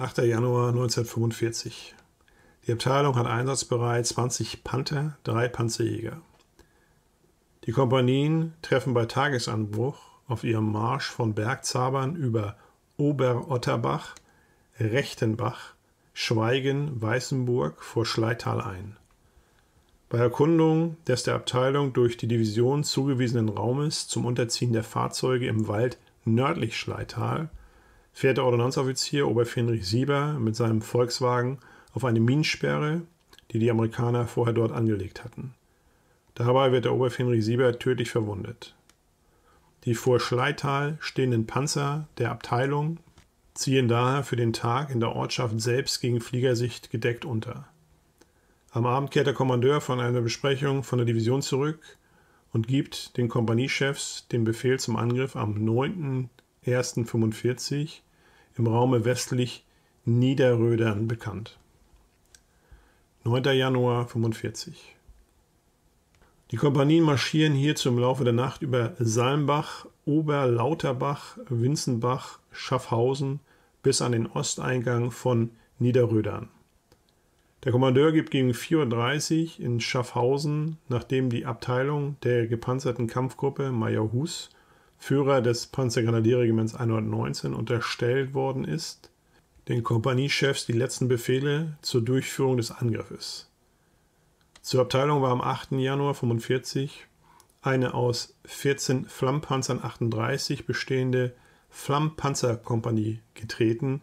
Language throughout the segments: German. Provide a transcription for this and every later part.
8. Januar 1945. Die Abteilung hat einsatzbereit 20 Panther, drei Panzerjäger. Die Kompanien treffen bei Tagesanbruch auf ihrem Marsch von Bergzabern über Oberotterbach, Rechtenbach, Schweigen, Weißenburg vor Schleital ein. Bei Erkundung des der Abteilung durch die Division zugewiesenen Raumes zum Unterziehen der Fahrzeuge im Wald nördlich Schleital fährt der Ordonnanzoffizier Oberfenrich Sieber mit seinem Volkswagen auf eine Minensperre, die die Amerikaner vorher dort angelegt hatten. Dabei wird der Oberfenrich Sieber tödlich verwundet. Die vor Schleital stehenden Panzer der Abteilung ziehen daher für den Tag in der Ortschaft selbst gegen Fliegersicht gedeckt unter. Am Abend kehrt der Kommandeur von einer Besprechung von der Division zurück und gibt den Kompaniechefs den Befehl zum Angriff am 9.01.45 im Raume westlich Niederrödern bekannt. 9. Januar 1945 Die Kompanien marschieren hierzu im Laufe der Nacht über Salmbach, Oberlauterbach, Winzenbach, Schaffhausen bis an den Osteingang von Niederrödern. Der Kommandeur gibt gegen 4.30 Uhr in Schaffhausen, nachdem die Abteilung der gepanzerten Kampfgruppe Major Hus Führer des Panzergrenadierregiments 119 unterstellt worden ist, den Kompaniechefs die letzten Befehle zur Durchführung des Angriffes. Zur Abteilung war am 8. Januar 1945 eine aus 14 Flammpanzern 38 bestehende Flammpanzerkompanie getreten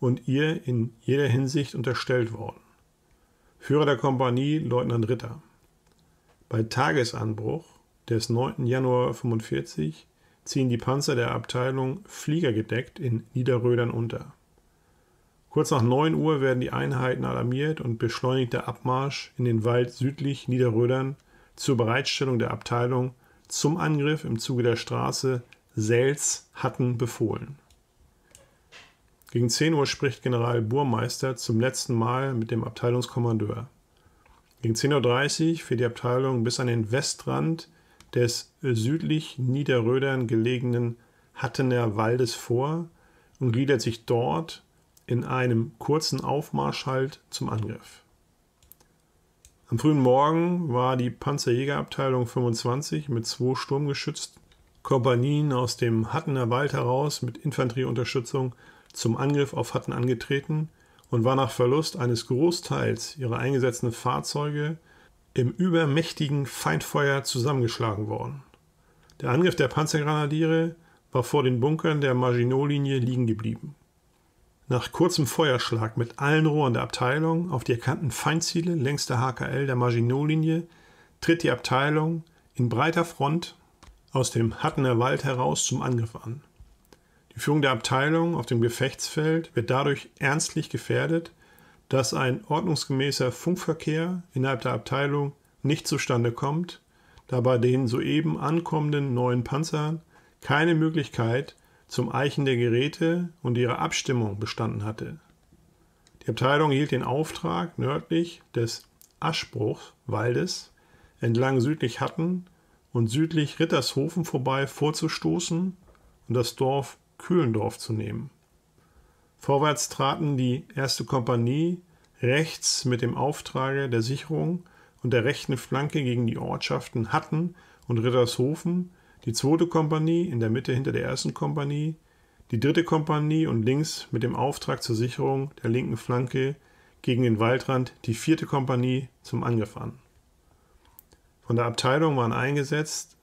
und ihr in jeder Hinsicht unterstellt worden. Führer der Kompanie Leutnant Ritter. Bei Tagesanbruch des 9. Januar 1945 ziehen die Panzer der Abteilung Fliegergedeckt in Niederrödern unter. Kurz nach 9 Uhr werden die Einheiten alarmiert und beschleunigter Abmarsch in den Wald südlich Niederrödern zur Bereitstellung der Abteilung zum Angriff im Zuge der Straße Selz-Hatten befohlen. Gegen 10 Uhr spricht General Burmeister zum letzten Mal mit dem Abteilungskommandeur. Gegen 10.30 Uhr fährt die Abteilung bis an den Westrand des südlich Niederrödern gelegenen Hattener Waldes vor und gliedert sich dort in einem kurzen Aufmarsch halt zum Angriff. Am frühen Morgen war die Panzerjägerabteilung 25 mit zwei Sturmgeschützten Kompanien aus dem Hattener Wald heraus mit Infanterieunterstützung zum Angriff auf Hatten angetreten und war nach Verlust eines Großteils ihrer eingesetzten Fahrzeuge im übermächtigen Feindfeuer zusammengeschlagen worden. Der Angriff der Panzergranadiere war vor den Bunkern der Maginot-Linie liegen geblieben. Nach kurzem Feuerschlag mit allen Rohren der Abteilung auf die erkannten Feindziele längs der HKL der Maginot-Linie tritt die Abteilung in breiter Front aus dem Hattener Wald heraus zum Angriff an. Die Führung der Abteilung auf dem Gefechtsfeld wird dadurch ernstlich gefährdet dass ein ordnungsgemäßer Funkverkehr innerhalb der Abteilung nicht zustande kommt, da bei den soeben ankommenden neuen Panzern keine Möglichkeit zum Eichen der Geräte und ihrer Abstimmung bestanden hatte. Die Abteilung hielt den Auftrag, nördlich des Aschbruchwaldes entlang südlich Hatten und südlich Rittershofen vorbei vorzustoßen und das Dorf Kühlendorf zu nehmen. Vorwärts traten die erste Kompanie rechts mit dem Auftrage der Sicherung und der rechten Flanke gegen die Ortschaften Hatten und Rittershofen, die zweite Kompanie in der Mitte hinter der ersten Kompanie, die dritte Kompanie und links mit dem Auftrag zur Sicherung der linken Flanke gegen den Waldrand die vierte Kompanie zum Angriff an. Von der Abteilung waren eingesetzt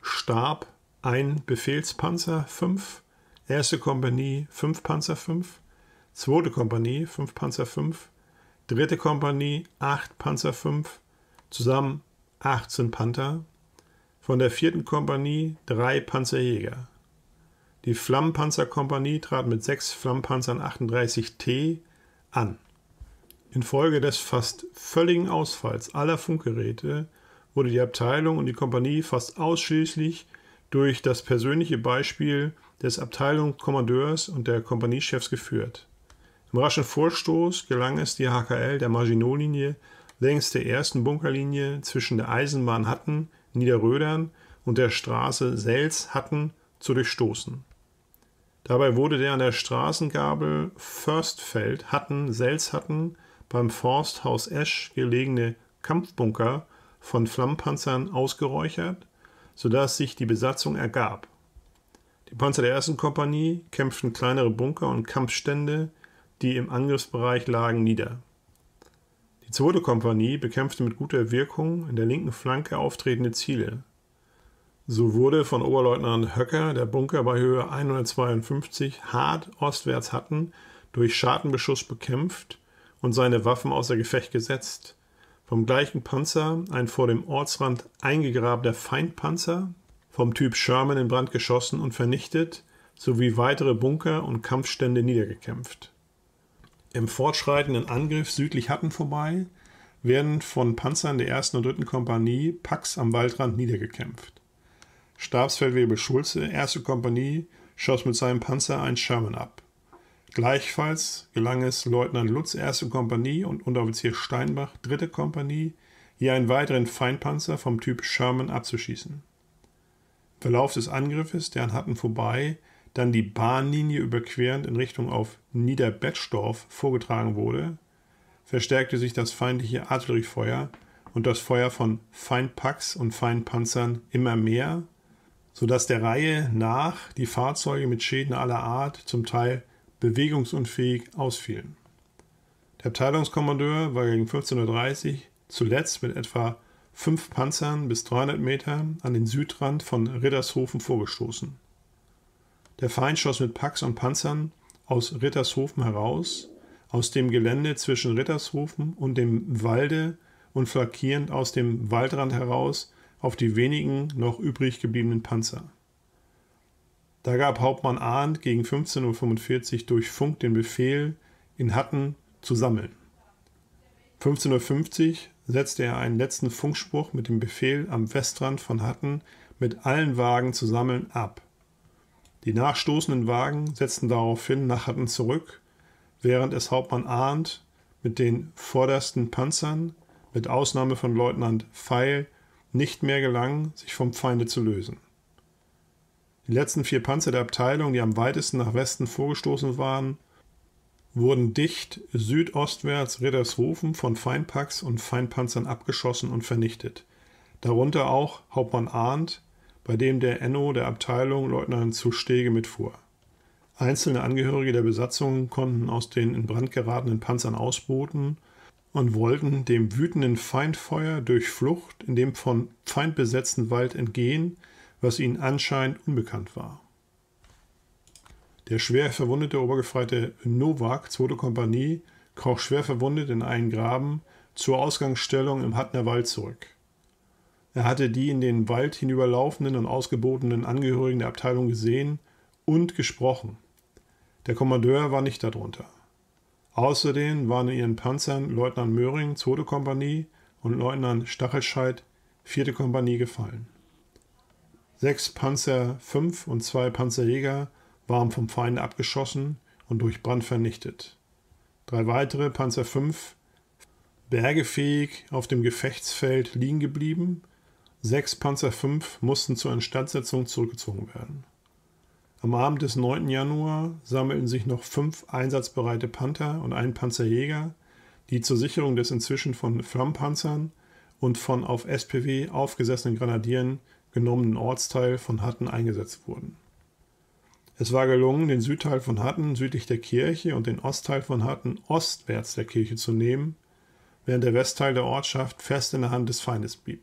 Stab ein Befehlspanzer fünf Erste Kompanie 5 Panzer 5, zweite Kompanie 5 Panzer 5, dritte Kompanie 8 Panzer 5, zusammen 18 Panther, von der vierten Kompanie 3 Panzerjäger. Die Flammenpanzerkompanie trat mit sechs Flammenpanzern 38T an. Infolge des fast völligen Ausfalls aller Funkgeräte wurde die Abteilung und die Kompanie fast ausschließlich durch das persönliche Beispiel des Abteilungskommandeurs und der Kompaniechefs geführt. Im raschen Vorstoß gelang es die HKL der Maginot-Linie längs der ersten Bunkerlinie zwischen der Eisenbahn Hatten, Niederrödern und der Straße Selz-Hatten zu durchstoßen. Dabei wurde der an der Straßengabel Förstfeld Hatten Selzhatten beim Forsthaus Esch gelegene Kampfbunker von Flammenpanzern ausgeräuchert, sodass sich die Besatzung ergab. Die Panzer der ersten Kompanie kämpften kleinere Bunker und Kampfstände, die im Angriffsbereich lagen, nieder. Die zweite Kompanie bekämpfte mit guter Wirkung in der linken Flanke auftretende Ziele. So wurde von Oberleutnant Höcker der Bunker bei Höhe 152 hart ostwärts hatten durch Schadenbeschuss bekämpft und seine Waffen außer Gefecht gesetzt. Vom gleichen Panzer ein vor dem Ortsrand eingegrabter Feindpanzer vom Typ Sherman in Brand geschossen und vernichtet, sowie weitere Bunker und Kampfstände niedergekämpft. Im fortschreitenden Angriff südlich Hatten vorbei werden von Panzern der 1. und 3. Kompanie Pax am Waldrand niedergekämpft. Stabsfeldwebel Schulze, 1. Kompanie, schoss mit seinem Panzer einen Sherman ab. Gleichfalls gelang es Leutnant Lutz, 1. Kompanie und Unteroffizier Steinbach, 3. Kompanie, hier einen weiteren Feindpanzer vom Typ Sherman abzuschießen. Verlauf des Angriffes, der an Hatten vorbei, dann die Bahnlinie überquerend in Richtung auf Niederbettsdorf vorgetragen wurde, verstärkte sich das feindliche Artilleriefeuer und das Feuer von Feindpacks und Feindpanzern immer mehr, sodass der Reihe nach die Fahrzeuge mit Schäden aller Art zum Teil bewegungsunfähig ausfielen. Der Abteilungskommandeur war gegen 15.30 Uhr zuletzt mit etwa fünf Panzern bis 300 Meter an den Südrand von Rittershofen vorgestoßen. Der Feind schoss mit Packs und Panzern aus Rittershofen heraus, aus dem Gelände zwischen Rittershofen und dem Walde und flankierend aus dem Waldrand heraus auf die wenigen noch übrig gebliebenen Panzer. Da gab Hauptmann Arndt gegen 15.45 Uhr durch Funk den Befehl, in Hatten zu sammeln. 15.50 Uhr setzte er einen letzten Funkspruch mit dem Befehl, am Westrand von Hatten mit allen Wagen zu sammeln, ab. Die nachstoßenden Wagen setzten daraufhin nach Hatten zurück, während es Hauptmann Arndt mit den vordersten Panzern, mit Ausnahme von Leutnant Pfeil, nicht mehr gelang, sich vom Feinde zu lösen. Die letzten vier Panzer der Abteilung, die am weitesten nach Westen vorgestoßen waren, wurden dicht südostwärts Riddershofen von Feinpacks und Feinpanzern abgeschossen und vernichtet. Darunter auch Hauptmann Arndt, bei dem der Enno der Abteilung Leutnant zu Stege mitfuhr. Einzelne Angehörige der Besatzung konnten aus den in Brand geratenen Panzern ausboten und wollten dem wütenden Feindfeuer durch Flucht in dem von Feind besetzten Wald entgehen, was ihnen anscheinend unbekannt war. Der schwer verwundete Obergefreite Novak, 2. Kompanie, kroch schwer verwundet in einen Graben zur Ausgangsstellung im Hattner Wald zurück. Er hatte die in den Wald hinüberlaufenden und ausgebotenen Angehörigen der Abteilung gesehen und gesprochen. Der Kommandeur war nicht darunter. Außerdem waren in ihren Panzern Leutnant Möhring, 2. Kompanie, und Leutnant Stachelscheid, 4. Kompanie, gefallen. Sechs Panzer 5 und zwei Panzerjäger waren vom Feinde abgeschossen und durch Brand vernichtet. Drei weitere Panzer 5 bergefähig auf dem Gefechtsfeld liegen geblieben. Sechs Panzer 5 mussten zur Instandsetzung zurückgezogen werden. Am Abend des 9. Januar sammelten sich noch fünf einsatzbereite Panther und ein Panzerjäger, die zur Sicherung des inzwischen von Flammpanzern und von auf SPW aufgesessenen Grenadieren genommenen Ortsteil von Hatten eingesetzt wurden. Es war gelungen, den Südteil von Hatten südlich der Kirche und den Ostteil von Hatten ostwärts der Kirche zu nehmen, während der Westteil der Ortschaft fest in der Hand des Feindes blieb.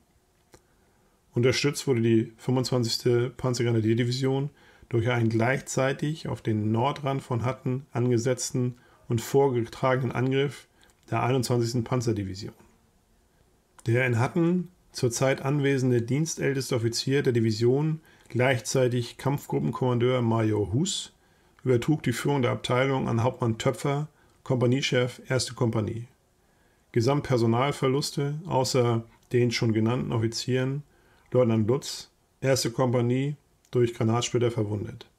Unterstützt wurde die 25. Panzergrenadierdivision durch einen gleichzeitig auf den Nordrand von Hatten angesetzten und vorgetragenen Angriff der 21. Panzerdivision. Der in Hatten zurzeit anwesende dienstälteste Offizier der Division Gleichzeitig Kampfgruppenkommandeur Major Hus übertrug die Führung der Abteilung an Hauptmann Töpfer, Kompaniechef, 1. Kompanie. Gesamtpersonalverluste außer den schon genannten Offizieren Leutnant Lutz, 1. Kompanie, durch Granatsplitter verwundet.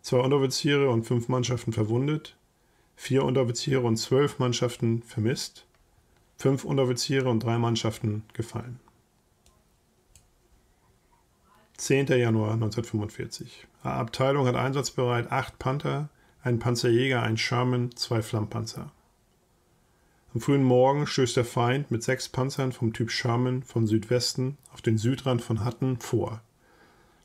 Zwei Unteroffiziere und fünf Mannschaften verwundet, vier Unteroffiziere und zwölf Mannschaften vermisst, fünf Unteroffiziere und drei Mannschaften gefallen. 10. Januar 1945. Die Abteilung hat einsatzbereit acht Panther, einen Panzerjäger, einen Sherman, zwei Flammpanzer. Am frühen Morgen stößt der Feind mit sechs Panzern vom Typ Sherman von Südwesten auf den Südrand von Hatten vor.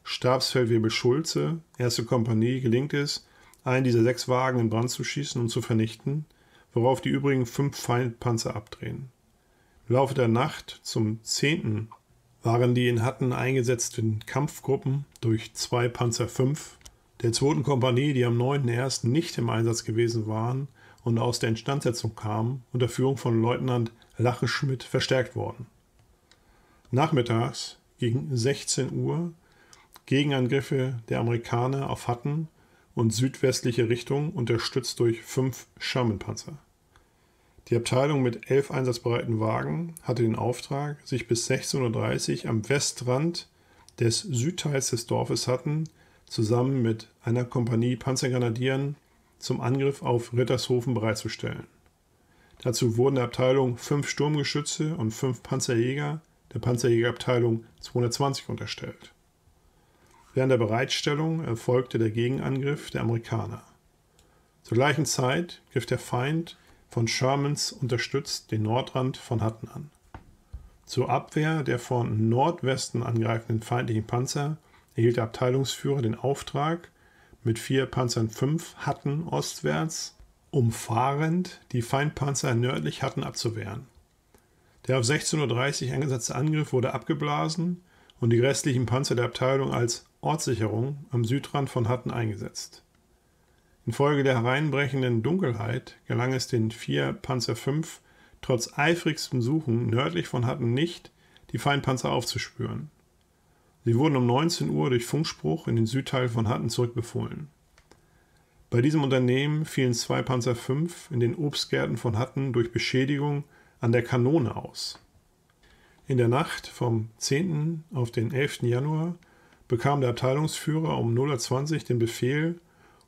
Stabsfeldwebel Schulze, erste Kompanie, gelingt es, einen dieser sechs Wagen in Brand zu schießen und zu vernichten, worauf die übrigen fünf Feindpanzer abdrehen. Im Laufe der Nacht zum 10 waren die in Hatten eingesetzten Kampfgruppen durch zwei Panzer 5 der 2. Kompanie, die am 9.1. nicht im Einsatz gewesen waren und aus der Instandsetzung kamen, unter Führung von Leutnant Lacheschmidt verstärkt worden. Nachmittags gegen 16 Uhr Gegenangriffe der Amerikaner auf Hatten und südwestliche Richtung unterstützt durch fünf Schermenpanzer. Die Abteilung mit elf einsatzbereiten Wagen hatte den Auftrag, sich bis 16.30 Uhr am Westrand des Südteils des Dorfes hatten, zusammen mit einer Kompanie Panzergrenadieren zum Angriff auf Rittershofen bereitzustellen. Dazu wurden der Abteilung fünf Sturmgeschütze und fünf Panzerjäger der Panzerjägerabteilung 220 unterstellt. Während der Bereitstellung erfolgte der Gegenangriff der Amerikaner. Zur gleichen Zeit griff der Feind von Shermans unterstützt den Nordrand von Hatten an. Zur Abwehr der von Nordwesten angreifenden feindlichen Panzer erhielt der Abteilungsführer den Auftrag, mit vier Panzern 5 Hatten ostwärts umfahrend die Feindpanzer nördlich Hatten abzuwehren. Der auf 16.30 Uhr eingesetzte Angriff wurde abgeblasen und die restlichen Panzer der Abteilung als Ortssicherung am Südrand von Hatten eingesetzt. Infolge der hereinbrechenden Dunkelheit gelang es den vier Panzer V trotz eifrigstem Suchen nördlich von Hatten nicht, die Feindpanzer aufzuspüren. Sie wurden um 19 Uhr durch Funkspruch in den Südteil von Hatten zurückbefohlen. Bei diesem Unternehmen fielen zwei Panzer V in den Obstgärten von Hatten durch Beschädigung an der Kanone aus. In der Nacht vom 10. auf den 11. Januar bekam der Abteilungsführer um 0.20 Uhr den Befehl,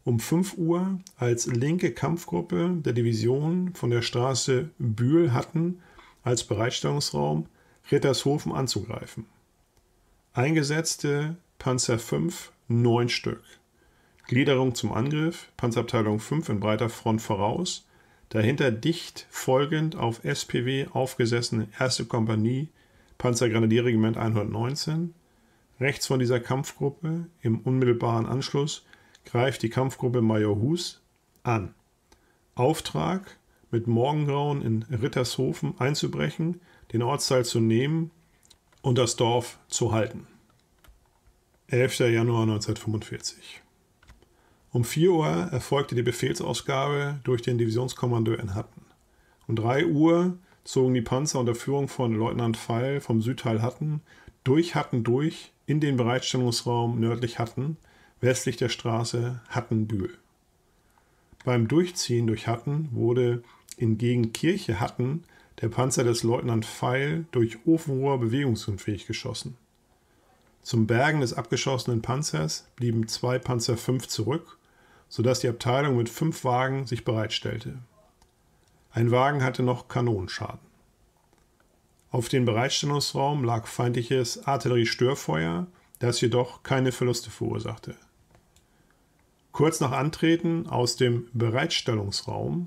um 5 Uhr als linke Kampfgruppe der Division von der Straße Bühl hatten als Bereitstellungsraum Rittershofen anzugreifen. Eingesetzte Panzer 5, 9 Stück. Gliederung zum Angriff, Panzerabteilung 5 in breiter Front voraus, dahinter dicht folgend auf SPW aufgesessene 1. Kompanie Panzergrenadierregiment 119, rechts von dieser Kampfgruppe im unmittelbaren Anschluss greift die Kampfgruppe Major Hus an. Auftrag, mit Morgengrauen in Rittershofen einzubrechen, den Ortsteil zu nehmen und das Dorf zu halten. 11. Januar 1945. Um 4 Uhr erfolgte die Befehlsausgabe durch den Divisionskommandeur in Hatten. Um 3 Uhr zogen die Panzer unter Führung von Leutnant Pfeil vom Südteil Hatten durch Hatten durch in den Bereitstellungsraum nördlich Hatten, westlich der Straße Hattenbühl. Beim Durchziehen durch Hatten wurde in Gegenkirche Hatten der Panzer des Leutnant Pfeil durch Ofenrohr bewegungsunfähig geschossen. Zum Bergen des abgeschossenen Panzers blieben zwei Panzer 5 zurück, sodass die Abteilung mit fünf Wagen sich bereitstellte. Ein Wagen hatte noch Kanonenschaden. Auf dem Bereitstellungsraum lag feindliches Artilleriestörfeuer, das jedoch keine Verluste verursachte. Kurz nach Antreten aus dem Bereitstellungsraum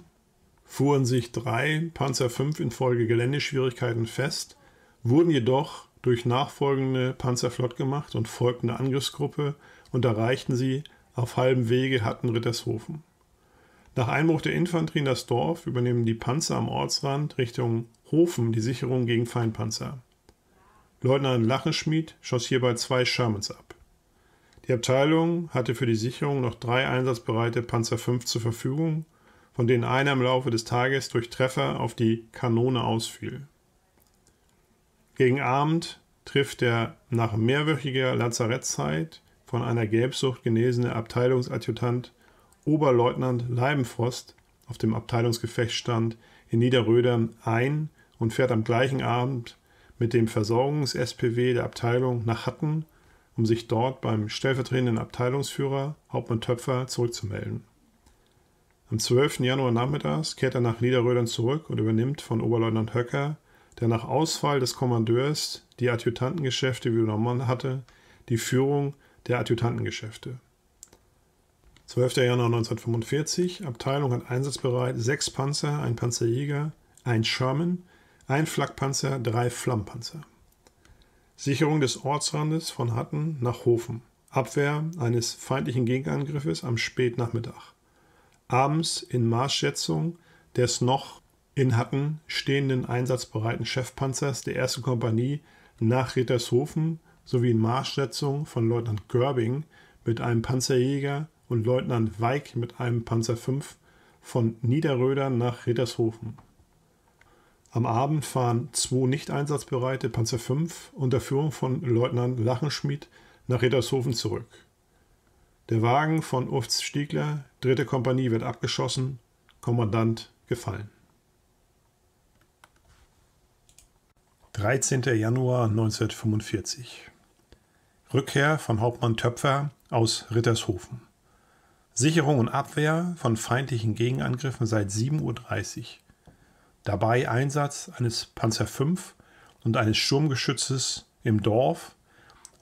fuhren sich drei Panzer V infolge Geländeschwierigkeiten fest, wurden jedoch durch nachfolgende Panzer flott gemacht und folgten der Angriffsgruppe und erreichten sie auf halbem Wege hatten Rittershofen. Nach Einbruch der Infanterie in das Dorf übernehmen die Panzer am Ortsrand Richtung Hofen die Sicherung gegen Feindpanzer. Leutnant Lachenschmied schoss hierbei zwei Shermans ab. Die Abteilung hatte für die Sicherung noch drei einsatzbereite Panzer V zur Verfügung, von denen einer im Laufe des Tages durch Treffer auf die Kanone ausfiel. Gegen Abend trifft der nach mehrwöchiger Lazarettzeit von einer Gelbsucht genesene Abteilungsadjutant Oberleutnant Leibenfrost auf dem Abteilungsgefechtsstand in Niederrödern ein und fährt am gleichen Abend mit dem Versorgungs-SPW der Abteilung nach Hatten um sich dort beim stellvertretenden Abteilungsführer Hauptmann Töpfer zurückzumelden. Am 12. Januar nachmittags kehrt er nach Niederrödern zurück und übernimmt von Oberleutnant Höcker, der nach Ausfall des Kommandeurs die Adjutantengeschäfte übernommen hatte, die Führung der Adjutantengeschäfte. 12. Januar 1945, Abteilung hat einsatzbereit sechs Panzer, ein Panzerjäger, ein Sherman, ein Flakpanzer, drei Flammpanzer. Sicherung des Ortsrandes von Hatten nach Hofen. Abwehr eines feindlichen Gegenangriffes am Spätnachmittag. Abends in Maßschätzung des noch in Hatten stehenden einsatzbereiten Chefpanzers der 1. Kompanie nach Rittershofen sowie in Maßschätzung von Leutnant Görbing mit einem Panzerjäger und Leutnant Weig mit einem Panzer 5 von Niederröder nach Rittershofen. Am Abend fahren zwei nicht einsatzbereite Panzer V unter Führung von Leutnant Lachenschmidt nach Rittershofen zurück. Der Wagen von Ufts Stiegler, dritte Kompanie, wird abgeschossen, Kommandant gefallen. 13. Januar 1945 Rückkehr von Hauptmann Töpfer aus Rittershofen. Sicherung und Abwehr von feindlichen Gegenangriffen seit 7.30 Uhr. Dabei Einsatz eines Panzer V und eines Sturmgeschützes im Dorf,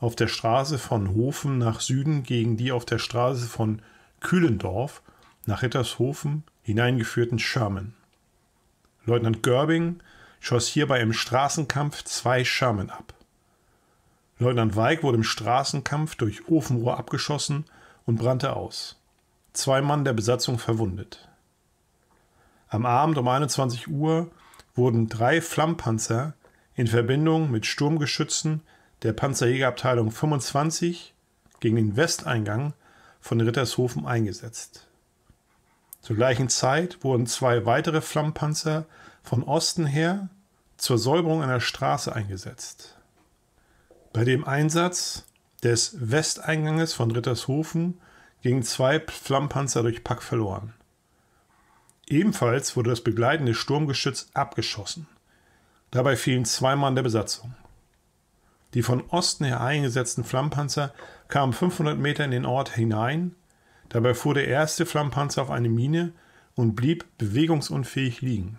auf der Straße von Hofen nach Süden gegen die auf der Straße von Kühlendorf nach Rittershofen hineingeführten Sherman. Leutnant Görbing schoss hierbei im Straßenkampf zwei Sherman ab. Leutnant Weig wurde im Straßenkampf durch Ofenrohr abgeschossen und brannte aus. Zwei Mann der Besatzung verwundet. Am Abend um 21 Uhr wurden drei Flammpanzer in Verbindung mit Sturmgeschützen der Panzerjägerabteilung 25 gegen den Westeingang von Rittershofen eingesetzt. Zur gleichen Zeit wurden zwei weitere Flammpanzer von Osten her zur Säuberung einer Straße eingesetzt. Bei dem Einsatz des Westeinganges von Rittershofen gingen zwei Flammpanzer durch Pack verloren. Ebenfalls wurde das begleitende Sturmgeschütz abgeschossen. Dabei fielen zwei Mann der Besatzung. Die von Osten her eingesetzten Flammpanzer kamen 500 Meter in den Ort hinein. Dabei fuhr der erste Flammpanzer auf eine Mine und blieb bewegungsunfähig liegen.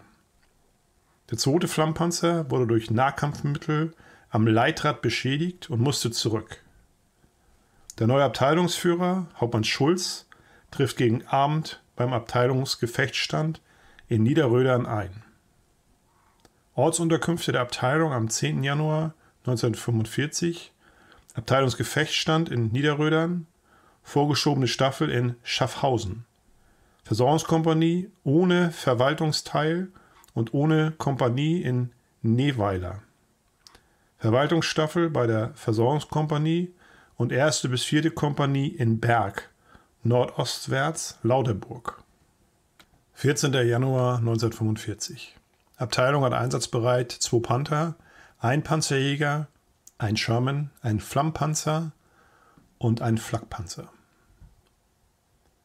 Der zweite Flammpanzer wurde durch Nahkampfmittel am Leitrad beschädigt und musste zurück. Der neue Abteilungsführer, Hauptmann Schulz, trifft gegen Abend beim Abteilungsgefechtsstand in Niederrödern ein. Ortsunterkünfte der Abteilung am 10. Januar 1945, Abteilungsgefechtsstand in Niederrödern, vorgeschobene Staffel in Schaffhausen. Versorgungskompanie ohne Verwaltungsteil und ohne Kompanie in Neweiler. Verwaltungsstaffel bei der Versorgungskompanie und erste bis vierte Kompanie in Berg nordostwärts Laudeburg. 14. Januar 1945. Abteilung hat einsatzbereit zwei Panther, ein Panzerjäger, ein Sherman, ein Flammpanzer und ein Flakpanzer.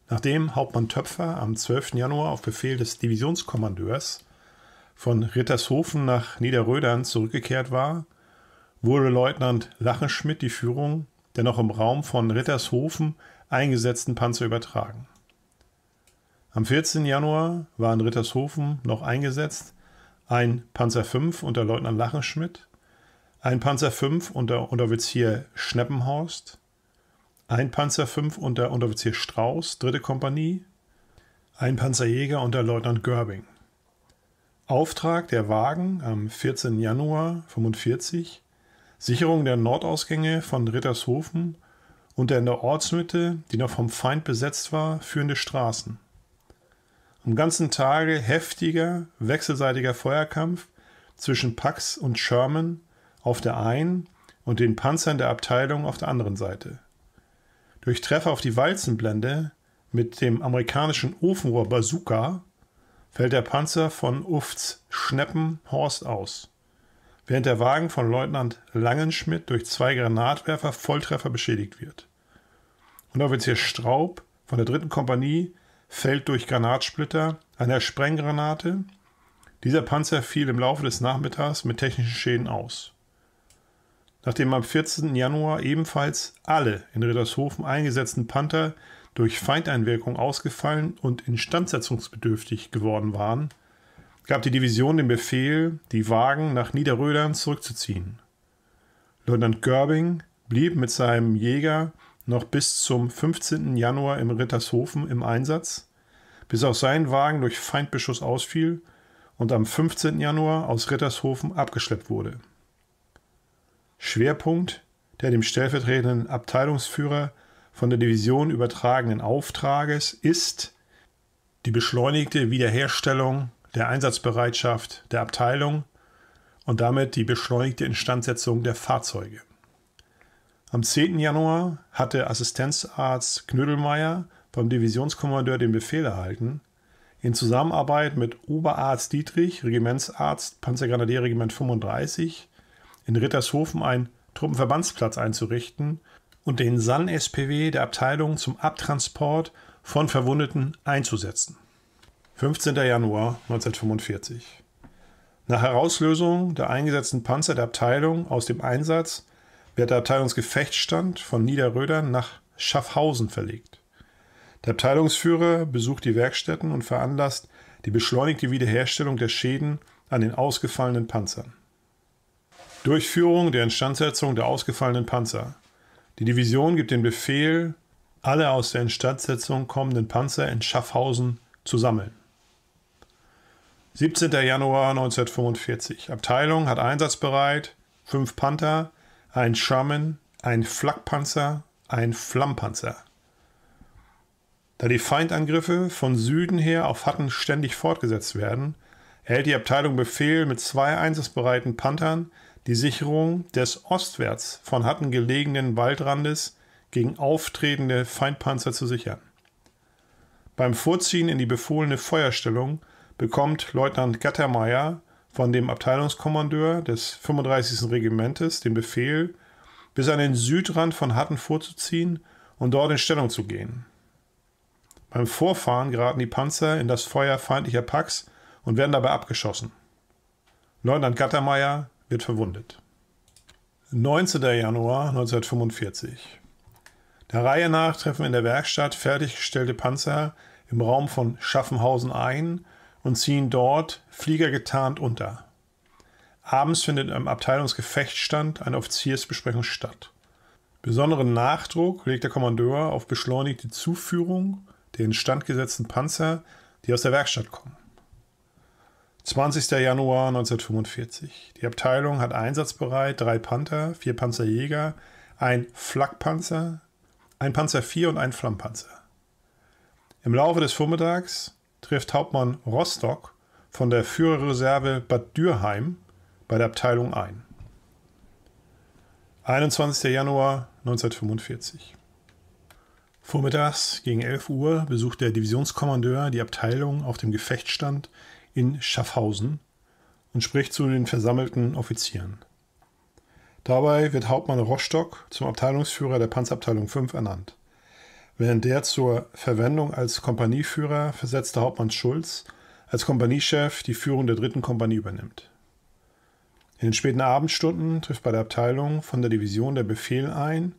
Nachdem Hauptmann Töpfer am 12. Januar auf Befehl des Divisionskommandeurs von Rittershofen nach Niederrödern zurückgekehrt war, wurde Leutnant Lachenschmidt die Führung der noch im Raum von Rittershofen eingesetzten Panzer übertragen. Am 14. Januar war in Rittershofen noch eingesetzt ein Panzer V unter Leutnant Lachenschmidt, ein Panzer V unter Unteroffizier Schneppenhorst, ein Panzer V unter Unteroffizier Strauß, dritte Kompanie, ein Panzerjäger unter Leutnant Görbing. Auftrag der Wagen am 14. Januar 1945, Sicherung der Nordausgänge von Rittershofen unter in der Ortsmitte, die noch vom Feind besetzt war, führende Straßen. Am ganzen Tage heftiger, wechselseitiger Feuerkampf zwischen Pax und Sherman auf der einen und den Panzern der Abteilung auf der anderen Seite. Durch Treffer auf die Walzenblende mit dem amerikanischen Ofenrohr Bazooka fällt der Panzer von Ufts Schneppenhorst aus, während der Wagen von Leutnant Langenschmidt durch zwei Granatwerfer Volltreffer beschädigt wird. Unteroffizier Straub von der dritten Kompanie fällt durch Granatsplitter einer Sprenggranate. Dieser Panzer fiel im Laufe des Nachmittags mit technischen Schäden aus. Nachdem am 14. Januar ebenfalls alle in Rittershofen eingesetzten Panther durch Feindeinwirkung ausgefallen und instandsetzungsbedürftig geworden waren, gab die Division den Befehl, die Wagen nach Niederrödern zurückzuziehen. Leutnant Görbing blieb mit seinem Jäger noch bis zum 15. Januar im Rittershofen im Einsatz, bis auch sein Wagen durch Feindbeschuss ausfiel und am 15. Januar aus Rittershofen abgeschleppt wurde. Schwerpunkt der dem stellvertretenden Abteilungsführer von der Division übertragenen Auftrages ist die beschleunigte Wiederherstellung der Einsatzbereitschaft der Abteilung und damit die beschleunigte Instandsetzung der Fahrzeuge. Am 10. Januar hatte Assistenzarzt Knödelmeier beim Divisionskommandeur den Befehl erhalten, in Zusammenarbeit mit Oberarzt Dietrich, Regimentsarzt Panzergrenadierregiment 35, in Rittershofen einen Truppenverbandsplatz einzurichten und den SAN-SPW der Abteilung zum Abtransport von Verwundeten einzusetzen. 15. Januar 1945. Nach Herauslösung der eingesetzten Panzer der Abteilung aus dem Einsatz wird der Abteilungsgefechtsstand von Niederrödern nach Schaffhausen verlegt. Der Abteilungsführer besucht die Werkstätten und veranlasst die beschleunigte Wiederherstellung der Schäden an den ausgefallenen Panzern. Durchführung der Instandsetzung der ausgefallenen Panzer. Die Division gibt den Befehl, alle aus der Instandsetzung kommenden Panzer in Schaffhausen zu sammeln. 17. Januar 1945. Abteilung hat einsatzbereit fünf Panther, ein Sherman, ein Flakpanzer, ein Flammpanzer. Da die Feindangriffe von Süden her auf Hatten ständig fortgesetzt werden, erhält die Abteilung Befehl, mit zwei einsatzbereiten Panthern die Sicherung des ostwärts von Hatten gelegenen Waldrandes gegen auftretende Feindpanzer zu sichern. Beim Vorziehen in die befohlene Feuerstellung bekommt Leutnant Gattermeier von dem Abteilungskommandeur des 35. Regimentes den Befehl, bis an den Südrand von Hatten vorzuziehen und dort in Stellung zu gehen. Beim Vorfahren geraten die Panzer in das Feuer feindlicher Packs und werden dabei abgeschossen. Leutnant Gattermeier wird verwundet. 19. Januar 1945. Der Reihe nach treffen in der Werkstatt fertiggestellte Panzer im Raum von Schaffenhausen ein und ziehen dort Flieger getarnt unter. Abends findet im Abteilungsgefechtsstand eine Offiziersbesprechung statt. Besonderen Nachdruck legt der Kommandeur auf beschleunigte Zuführung der gesetzten Panzer, die aus der Werkstatt kommen. 20. Januar 1945. Die Abteilung hat einsatzbereit drei Panther, vier Panzerjäger, ein Flakpanzer, ein Panzer IV und ein Flammpanzer. Im Laufe des Vormittags trifft Hauptmann Rostock von der Führerreserve Bad Dürheim bei der Abteilung ein. 21. Januar 1945. Vormittags gegen 11 Uhr besucht der Divisionskommandeur die Abteilung auf dem Gefechtsstand in Schaffhausen und spricht zu den versammelten Offizieren. Dabei wird Hauptmann Rostock zum Abteilungsführer der Panzerabteilung 5 ernannt während der zur Verwendung als Kompanieführer versetzte Hauptmann Schulz als Kompaniechef die Führung der dritten Kompanie übernimmt. In den späten Abendstunden trifft bei der Abteilung von der Division der Befehl ein,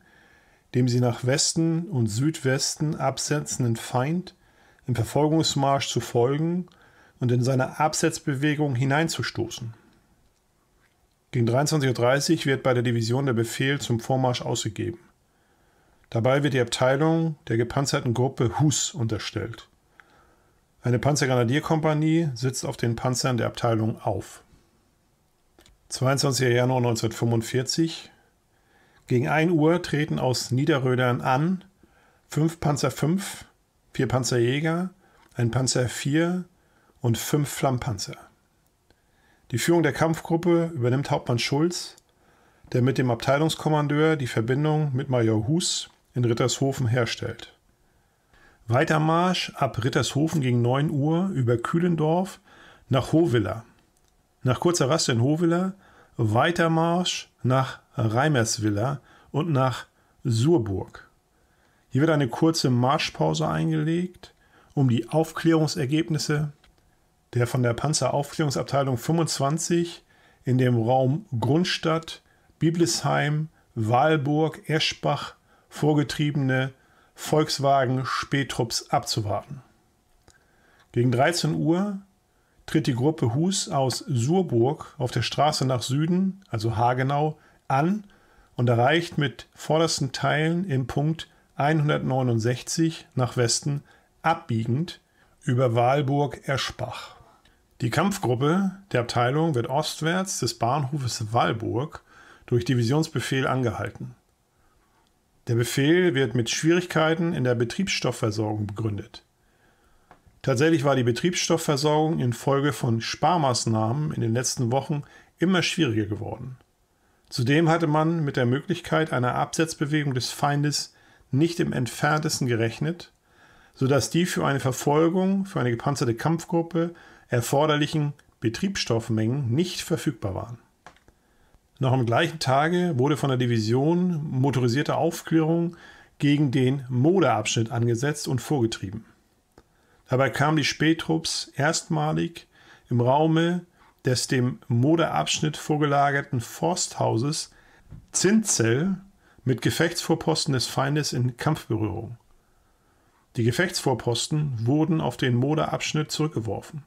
dem sie nach Westen und Südwesten absetzenden Feind im Verfolgungsmarsch zu folgen und in seine Absetzbewegung hineinzustoßen. Gegen 23.30 Uhr wird bei der Division der Befehl zum Vormarsch ausgegeben. Dabei wird die Abteilung der gepanzerten Gruppe Hus unterstellt. Eine Panzergrenadierkompanie sitzt auf den Panzern der Abteilung auf. 22. Januar 1945. Gegen 1 Uhr treten aus Niederrödern an 5 Panzer 5, 4 Panzerjäger, ein Panzer 4 und 5 Flammpanzer. Die Führung der Kampfgruppe übernimmt Hauptmann Schulz, der mit dem Abteilungskommandeur die Verbindung mit Major Hus in Rittershofen herstellt. Weitermarsch ab Rittershofen gegen 9 Uhr über Kühlendorf nach Hovilla. Nach kurzer Rast in Hovilla Weitermarsch nach Reimerswiller und nach Surburg. Hier wird eine kurze Marschpause eingelegt, um die Aufklärungsergebnisse der von der Panzeraufklärungsabteilung 25 in dem Raum Grundstadt, Biblisheim, Walburg, Eschbach vorgetriebene Volkswagen Spätrupps abzuwarten. Gegen 13 Uhr tritt die Gruppe Hus aus Surburg auf der Straße nach Süden, also Hagenau, an und erreicht mit vordersten Teilen im Punkt 169 nach Westen abbiegend über Walburg-Eschbach. Die Kampfgruppe der Abteilung wird ostwärts des Bahnhofes Walburg durch Divisionsbefehl angehalten. Der Befehl wird mit Schwierigkeiten in der Betriebsstoffversorgung begründet. Tatsächlich war die Betriebsstoffversorgung infolge von Sparmaßnahmen in den letzten Wochen immer schwieriger geworden. Zudem hatte man mit der Möglichkeit einer Absetzbewegung des Feindes nicht im entferntesten gerechnet, sodass die für eine Verfolgung, für eine gepanzerte Kampfgruppe erforderlichen Betriebsstoffmengen nicht verfügbar waren. Noch am gleichen Tage wurde von der Division motorisierte Aufklärung gegen den Modeabschnitt angesetzt und vorgetrieben. Dabei kamen die Spähtrupps erstmalig im Raume des dem Modeabschnitt vorgelagerten Forsthauses Zinzel mit Gefechtsvorposten des Feindes in Kampfberührung. Die Gefechtsvorposten wurden auf den Modeabschnitt zurückgeworfen.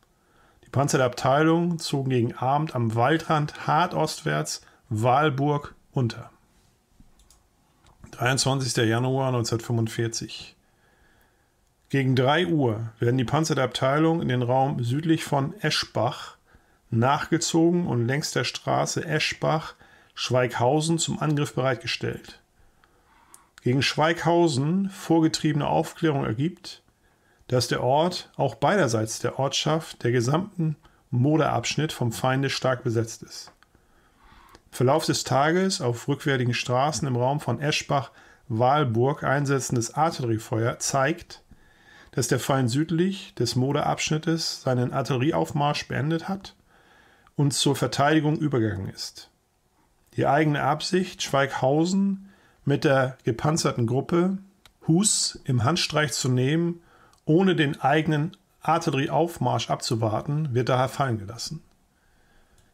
Die Panzer der Abteilung zogen gegen Abend am Waldrand hart ostwärts Walburg unter. 23. Januar 1945. Gegen 3 Uhr werden die Panzer der Abteilung in den Raum südlich von Eschbach nachgezogen und längs der Straße Eschbach-Schweighausen zum Angriff bereitgestellt. Gegen Schweighausen vorgetriebene Aufklärung ergibt, dass der Ort auch beiderseits der Ortschaft der gesamten Moderabschnitt vom Feinde stark besetzt ist. Verlauf des Tages auf rückwärtigen Straßen im Raum von Eschbach-Walburg einsetzendes Artilleriefeuer zeigt, dass der Feind südlich des Modeabschnittes seinen Artillerieaufmarsch beendet hat und zur Verteidigung übergegangen ist. Die eigene Absicht, Schweighausen mit der gepanzerten Gruppe Hus im Handstreich zu nehmen, ohne den eigenen Artillerieaufmarsch abzuwarten, wird daher fallen gelassen.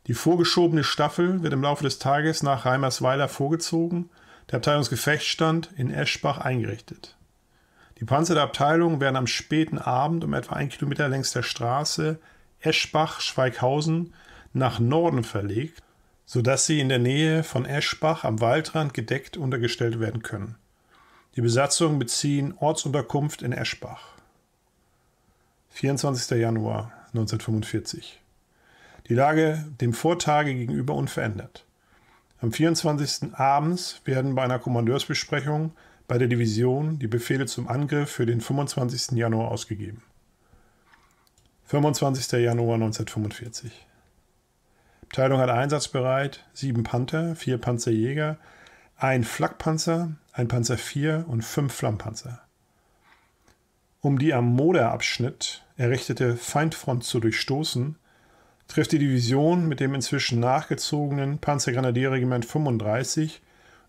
Die vorgeschobene Staffel wird im Laufe des Tages nach Reimersweiler vorgezogen, der Abteilungsgefechtsstand in Eschbach eingerichtet. Die Panzer der Abteilung werden am späten Abend um etwa ein Kilometer längs der Straße Eschbach-Schweighausen nach Norden verlegt, sodass sie in der Nähe von Eschbach am Waldrand gedeckt untergestellt werden können. Die Besatzungen beziehen Ortsunterkunft in Eschbach. 24. Januar 1945 die Lage dem Vortage gegenüber unverändert. Am 24. abends werden bei einer Kommandeursbesprechung bei der Division die Befehle zum Angriff für den 25. Januar ausgegeben. 25. Januar 1945. Abteilung hat einsatzbereit sieben Panther, vier Panzerjäger, ein Flakpanzer, ein Panzer IV und fünf Flammpanzer. Um die am Moderabschnitt errichtete Feindfront zu durchstoßen, trifft die Division mit dem inzwischen nachgezogenen Panzergrenadierregiment 35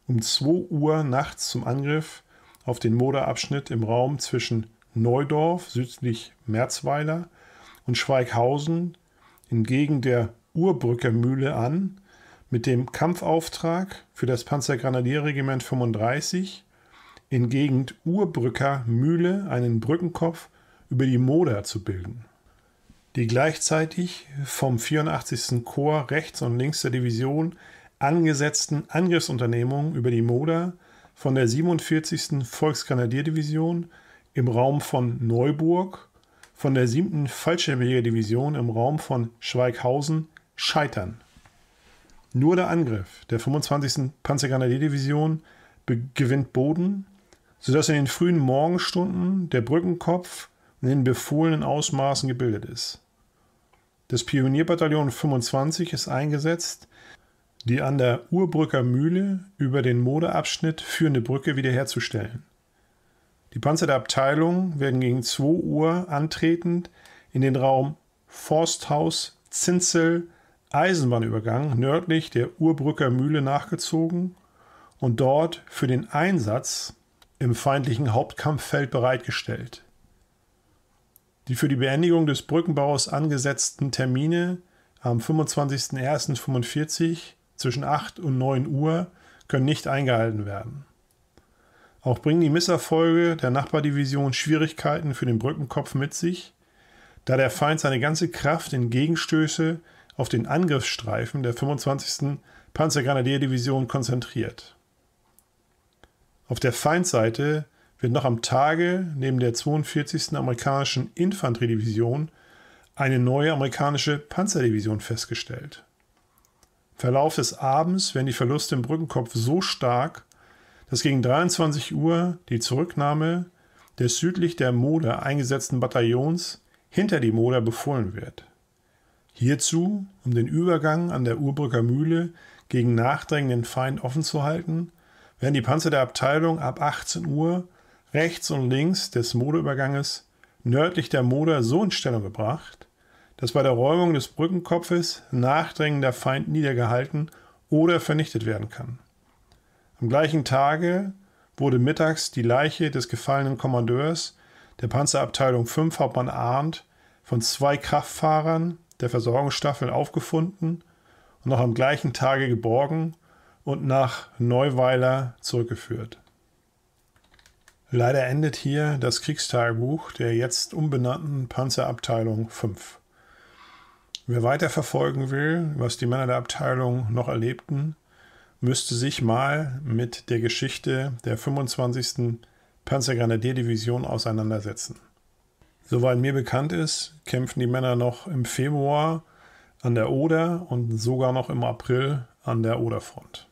um 2 Uhr nachts zum Angriff auf den Moderabschnitt im Raum zwischen Neudorf südlich Merzweiler und Schweighausen entgegen der Urbrücker Mühle an mit dem Kampfauftrag für das Panzergrenadierregiment 35 in Gegend Urbrücker Mühle einen Brückenkopf über die Moder zu bilden die gleichzeitig vom 84. Korps rechts und links der Division angesetzten Angriffsunternehmungen über die Moder von der 47. Volksgrenadierdivision im Raum von Neuburg, von der 7. Fallschirmjägerdivision im Raum von Schweighausen scheitern. Nur der Angriff der 25. Panzergrenadierdivision gewinnt Boden, sodass in den frühen Morgenstunden der Brückenkopf in den befohlenen Ausmaßen gebildet ist. Das Pionierbataillon 25 ist eingesetzt, die an der Urbrücker Mühle über den Modeabschnitt führende Brücke wiederherzustellen. Die Panzer der Abteilung werden gegen 2 Uhr antretend in den Raum Forsthaus, Zinzel, Eisenbahnübergang nördlich der Urbrücker Mühle nachgezogen und dort für den Einsatz im feindlichen Hauptkampffeld bereitgestellt. Die für die Beendigung des Brückenbaus angesetzten Termine am 25.01.45 zwischen 8 und 9 Uhr können nicht eingehalten werden. Auch bringen die Misserfolge der Nachbardivision Schwierigkeiten für den Brückenkopf mit sich, da der Feind seine ganze Kraft in Gegenstöße auf den Angriffsstreifen der 25. Panzergrenadierdivision konzentriert. Auf der Feindseite wird noch am Tage neben der 42. amerikanischen Infanteriedivision eine neue amerikanische Panzerdivision festgestellt. Im Verlauf des Abends werden die Verluste im Brückenkopf so stark, dass gegen 23 Uhr die Zurücknahme des südlich der Moder eingesetzten Bataillons hinter die Moder befohlen wird. Hierzu, um den Übergang an der Urbrücker Mühle gegen nachdrängenden Feind offen zu halten, werden die Panzer der Abteilung ab 18 Uhr rechts und links des Modeüberganges nördlich der Moder so in Stellung gebracht, dass bei der Räumung des Brückenkopfes nachdrängender Feind niedergehalten oder vernichtet werden kann. Am gleichen Tage wurde mittags die Leiche des gefallenen Kommandeurs der Panzerabteilung 5 Hauptmann Arndt von zwei Kraftfahrern der Versorgungsstaffel aufgefunden und noch am gleichen Tage geborgen und nach Neuweiler zurückgeführt. Leider endet hier das Kriegstagebuch der jetzt umbenannten Panzerabteilung 5. Wer weiter verfolgen will, was die Männer der Abteilung noch erlebten, müsste sich mal mit der Geschichte der 25. Panzergrenadierdivision auseinandersetzen. Soweit mir bekannt ist, kämpften die Männer noch im Februar an der Oder und sogar noch im April an der Oderfront.